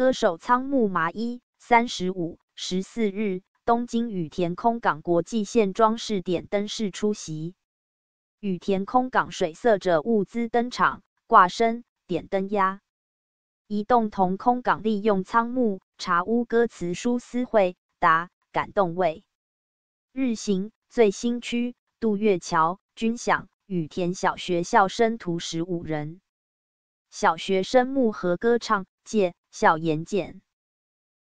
歌手仓木麻衣三十五十四日东京羽田空港国际线装饰点灯饰出席，羽田空港水色者物资登场挂身点灯鸭移动同空港利用仓木茶屋歌词书私会答感动位。日行最新区渡月桥军享羽田小学校生徒十五人小学生木盒歌唱借。小严见。